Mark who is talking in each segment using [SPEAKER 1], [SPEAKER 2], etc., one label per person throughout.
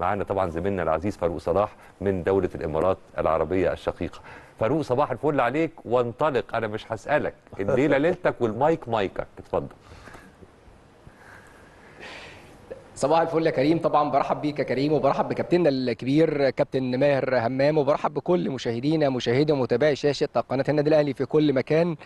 [SPEAKER 1] معانا طبعا زميلنا العزيز فاروق صلاح من دوله الامارات العربيه الشقيقه فاروق صباح الفل عليك وانطلق انا مش هسالك الليله ليلتك والمايك مايكك اتفضل صباح الفل يا كريم طبعا برحب بيك يا كريم وبرحب بكابتننا الكبير كابتن ماهر همام وبرحب بكل مشاهدينا مشاهدي ومتابعي شاشه قناه النادي الاهلي في كل مكان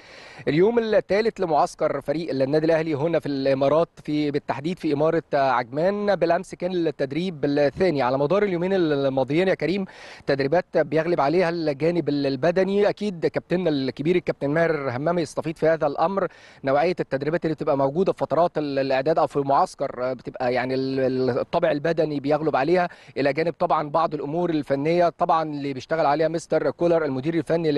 [SPEAKER 1] اليوم الثالث لمعسكر فريق النادي الاهلي هنا في الامارات في بالتحديد في اماره عجمان بالامس كان التدريب الثاني على مدار اليومين الماضيين يا كريم تدريبات بيغلب عليها الجانب البدني اكيد كابتننا الكبير الكابتن ماهر همام يستفيد في هذا الامر نوعيه التدريبات اللي بتبقى موجوده في فترات الاعداد او في المعسكر بتبقى يعني الطابع البدني بيغلب عليها الى جانب طبعا بعض الامور الفنيه طبعا اللي بيشتغل عليها مستر كولر المدير الفني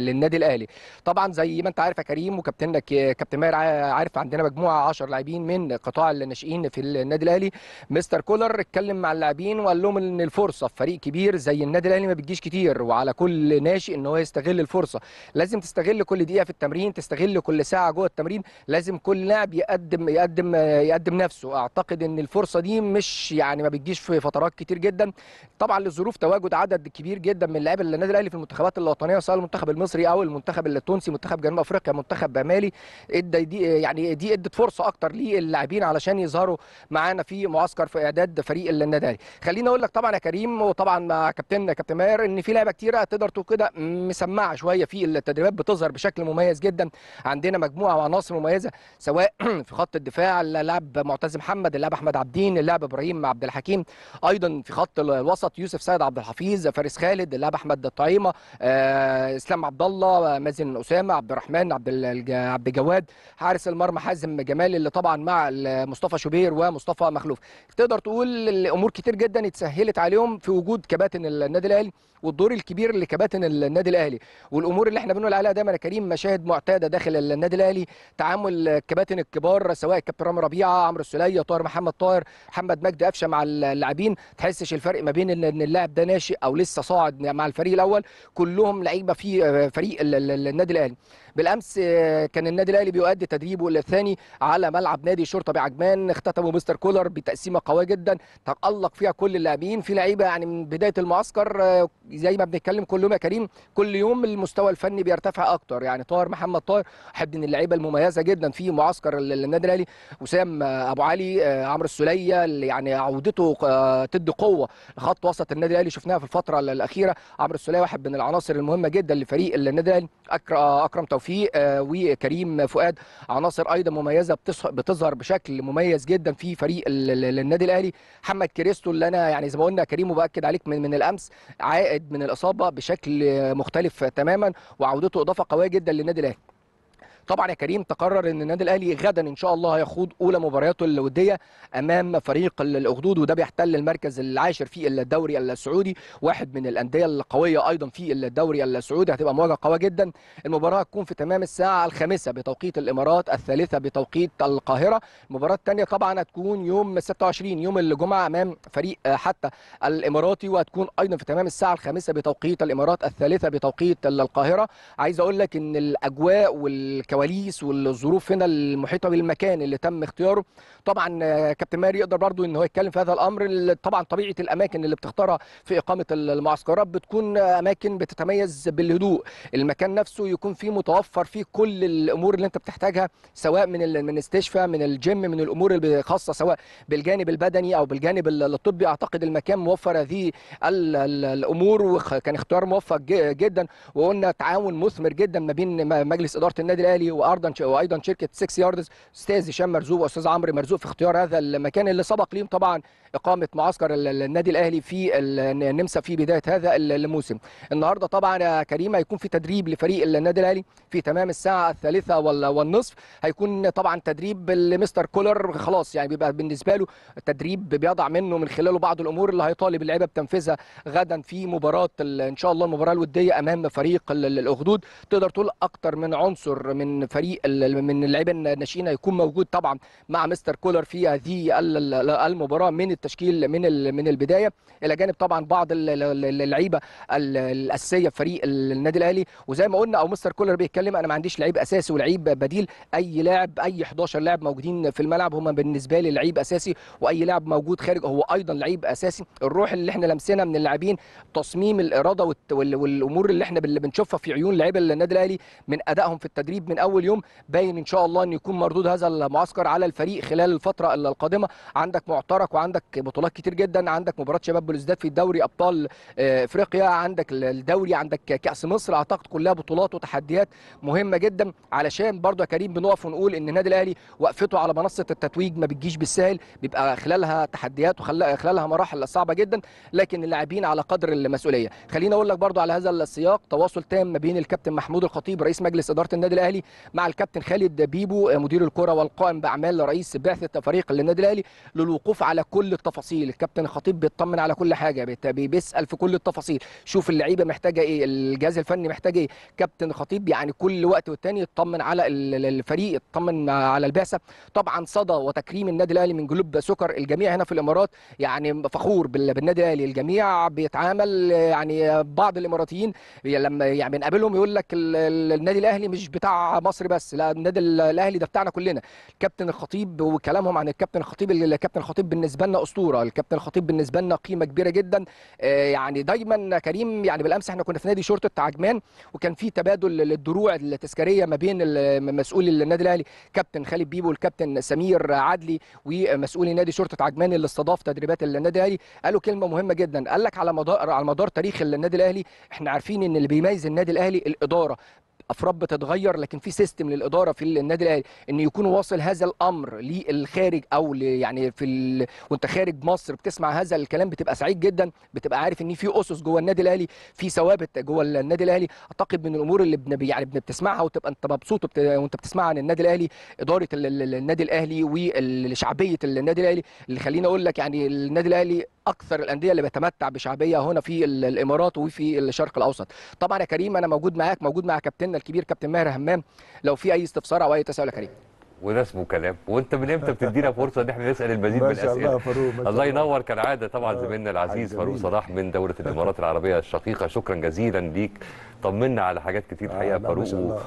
[SPEAKER 1] للنادي الاهلي طبعا زي ما انت عارف يا كريم وكابتنك كابتن ماهر عارف عندنا مجموعه 10 لاعبين من قطاع الناشئين في النادي الاهلي مستر كولر اتكلم مع اللاعبين وقال لهم ان الفرصه في فريق كبير زي النادي الاهلي ما بتجيش كتير وعلى كل ناشئ ان هو يستغل الفرصه لازم تستغل كل دقيقه في التمرين تستغل كل ساعه جوه التمرين لازم كل لاعب يقدم يقدم يقدم نفسه اعتقد ان الفرصه الفرصه دي مش يعني ما بتجيش في فترات كتير جدا طبعا لظروف تواجد عدد كبير جدا من لاعبي النادي الاهلي في المنتخبات الوطنيه سواء المنتخب المصري او المنتخب التونسي منتخب جنوب افريقيا منتخب مالي ادى دي يعني دي ادت فرصه اكتر للاعبين علشان يظهروا معانا في معسكر في اعداد فريق النادي الاهلي خليني اقول لك طبعا يا كريم وطبعا مع كابتننا كابتن ماهر ان في لعبه كتيره تقدر تقول كده مسمعه شويه في التدريبات بتظهر بشكل مميز جدا عندنا مجموعه وعناصر مميزه سواء في خط الدفاع اللاعب معتز محمد اللاعب احمد عبد الدين اللاعب ابراهيم عبد الحكيم ايضا في خط الوسط يوسف سيد عبد الحفيظ فارس خالد اللاعب احمد الطعيمه آه، اسلام عبد الله مازن اسامه عبد الرحمن عبد عبد جواد حارس المرمى حازم جمال اللي طبعا مع مصطفى شوبير ومصطفى مخلوف تقدر تقول الامور كتير جدا اتسهلت عليهم في وجود كباتن النادي الاهلي والدور الكبير اللي كباتن النادي الاهلي والامور اللي احنا بنقول عليها دايما يا كريم مشاهد معتاده داخل النادي الاهلي تعامل الكباتن الكبار سواء الكابتن رامي ربيعه عمرو السليه طاهر محمد طاهر محمد مجدي قفشه مع اللاعبين تحسش الفرق ما بين ان اللاعب ده ناشئ او لسه صاعد مع الفريق الاول كلهم لعيبه في فريق النادي الاهلي بالامس كان النادي الاهلي بيؤدي تدريبه الثاني على ملعب نادي شرطه بعجمان اختتمه مستر كولر بتقسيمه قويه جدا تالق فيها كل اللاعبين في لعيبه يعني من بدايه المعسكر زي ما بنتكلم كل يوم يا كريم كل يوم المستوى الفني بيرتفع اكتر يعني طاهر محمد طاهر حد من اللعيبه المميزه جدا في معسكر النادي الاهلي وسام ابو علي آه، عمرو السوليه اللي يعني عودته آه، تدي قوه لخط وسط النادي الاهلي شفناها في الفتره الاخيره عمرو السوليه واحد من العناصر المهمه جدا لفريق النادي الاهلي اكرم آه، توفيق وكريم فؤاد عناصر ايضا مميزه بتظهر بشكل مميز جدا في فريق النادي الاهلي محمد كريستو اللي انا يعني زي ما قلنا كريم وباكد عليك من, من الامس عائد من الاصابه بشكل مختلف تماما وعودته اضافه قويه جدا للنادي الاهلي طبعا يا كريم تقرر ان النادي الاهلي غدا ان شاء الله هيخوض اولى مبارياته الوديه امام فريق الاخدود وده بيحتل المركز العاشر في الدوري السعودي واحد من الانديه القويه ايضا في الدوري السعودي هتبقى مواجهه قويه جدا المباراه هتكون في تمام الساعه الخامسه بتوقيت الامارات الثالثه بتوقيت القاهره المباراه الثانيه طبعا هتكون يوم 26 يوم الجمعه امام فريق آه، حتى الاماراتي وهتكون ايضا في تمام الساعه الخامسه بتوقيت الامارات الثالثه بتوقيت القاهره عايز اقول لك ان الاجواء وال الكواليس والظروف هنا المحيطه بالمكان اللي تم اختياره طبعا آه، كابتن ماهر يقدر برضو ان هو يتكلم في هذا الامر طبعا طبيعه الاماكن اللي بتختارها في اقامه المعسكرات بتكون آه، اماكن بتتميز بالهدوء المكان نفسه يكون فيه متوفر فيه كل الامور اللي انت بتحتاجها سواء من من استشفى من الجيم من الامور الخاصه سواء بالجانب البدني او بالجانب الطبي اعتقد المكان موفر هذه الامور وكان اختيار موفق جدا وقلنا تعاون مثمر جدا ما بين مجلس اداره النادي الاهلي الاهلي وارضا وايضا شركه 6 ياردز استاذ هشام مرزوق واستاذ عمرو مرزوق في اختيار هذا المكان اللي سبق ليهم طبعا اقامه معسكر النادي الاهلي في النمسا في بدايه هذا الموسم النهارده طبعا يا كريم هيكون في تدريب لفريق النادي الاهلي في تمام الساعه الثالثة والنصف هيكون طبعا تدريب لمستر كولر خلاص يعني بيبقى بالنسبه له التدريب بيضع منه من خلاله بعض الامور اللي هيطالب اللعيبه بتنفيذها غدا في مباراه ان شاء الله المباراه الوديه امام فريق الاخدود تقدر تقول اكتر من عنصر من من فريق من اللعيبه الناشئين هيكون موجود طبعا مع مستر كولر في هذه المباراه من التشكيل من من البدايه الى جانب طبعا بعض اللعيبه الاساسيه في فريق النادي الاهلي وزي ما قلنا او مستر كولر بيتكلم انا ما عنديش لعيب اساسي ولعيب بديل اي لاعب اي 11 لاعب موجودين في الملعب هم بالنسبه لي لعيب اساسي واي لاعب موجود خارج هو ايضا لعيب اساسي الروح اللي احنا لمسناها من اللاعبين تصميم الاراده والامور اللي احنا بنشوفها في عيون لعيبه النادي الاهلي من ادائهم في التدريب من من اول يوم باين ان شاء الله ان يكون مردود هذا المعسكر على الفريق خلال الفتره القادمه عندك معترك وعندك بطولات كتير جدا عندك مباراه شباب بلوزداد في دوري ابطال آه، افريقيا عندك الدوري عندك كاس مصر اعتقد كلها بطولات وتحديات مهمه جدا علشان برضه يا كريم بنقف ونقول ان النادي الاهلي وقفته على منصه التتويج ما بتجيش بالسهل بيبقى خلالها تحديات وخلالها مراحل صعبه جدا لكن اللاعبين على قدر المسؤوليه خليني اقول لك برضو على هذا السياق تواصل تام ما بين الكابتن محمود الخطيب رئيس مجلس اداره النادي الاهلي مع الكابتن خالد بيبو آه، مدير الكره والقائم باعمال رئيس بعثه فريق النادي الاهلي للوقوف على كل التفاصيل الكابتن الخطيب بيطمن على كل حاجه بيسال في كل التفاصيل شوف اللعيبه محتاجه ايه الجهاز الفني محتاج ايه كابتن خطيب يعني كل وقت والتاني يطمن على الفريق يطمن على البعثه طبعا صدى وتكريم النادي الاهلي من جلوب سكر الجميع هنا في الامارات يعني فخور بالنادي الاهلي الجميع بيتعامل يعني بعض الاماراتيين يعني لما يعني بنقابلهم يقول لك النادي الاهلي مش بتاع مصر بس لا النادي الاهلي ده بتاعنا كلنا الكابتن الخطيب وكلامهم عن الكابتن الخطيب الكابتن الخطيب بالنسبه لنا اسطوره الكابتن الخطيب بالنسبه لنا قيمه كبيره جدا آه، يعني دايما كريم يعني بالامس احنا كنا في نادي شرطه عجمان وكان في تبادل للدروع التذكاريه ما بين مسؤول النادي الاهلي كابتن خالد بيبو والكابتن سمير عدلي ومسؤولي نادي شرطه عجمان اللي استضاف تدريبات النادي الاهلي قالوا كلمه مهمه جدا قال لك على مدار على مدار تاريخ النادي الاهلي احنا عارفين ان اللي بيميز النادي الاهلي الاداره افراد بتتغير لكن في سيستم للاداره في النادي الاهلي ان يكون واصل هذا الامر للخارج او يعني في ال... وانت خارج مصر بتسمع هذا الكلام بتبقى سعيد جدا بتبقى عارف ان في اسس جوه النادي الاهلي في ثوابت جوه النادي الاهلي اعتقد من الامور اللي بن... يعني بتسمعها وتبقى انت مبسوط وبت... وانت بتسمعها عن النادي الاهلي اداره النادي الاهلي وشعبيه النادي الاهلي اللي خليني اقول لك يعني النادي الاهلي اكثر الانديه اللي بتمتع بشعبيه هنا في الامارات وفي الشرق الاوسط طبعا يا كريم انا موجود معاك موجود مع كابتننا الكبير كابتن ماهر همام لو في اي استفسار او اي تساؤل يا كريم وده اسمه كلام وانت من امتى بتدينا فرصه ان احنا نسال المزيد من الاسئله الله فاروق الله ينور كالعاده طبعا آه، زميلنا العزيز فاروق صلاح من دوله الامارات العربيه الشقيقه شكرا جزيلا ليك طمنا على حاجات كتير الحقيقه آه، فاروق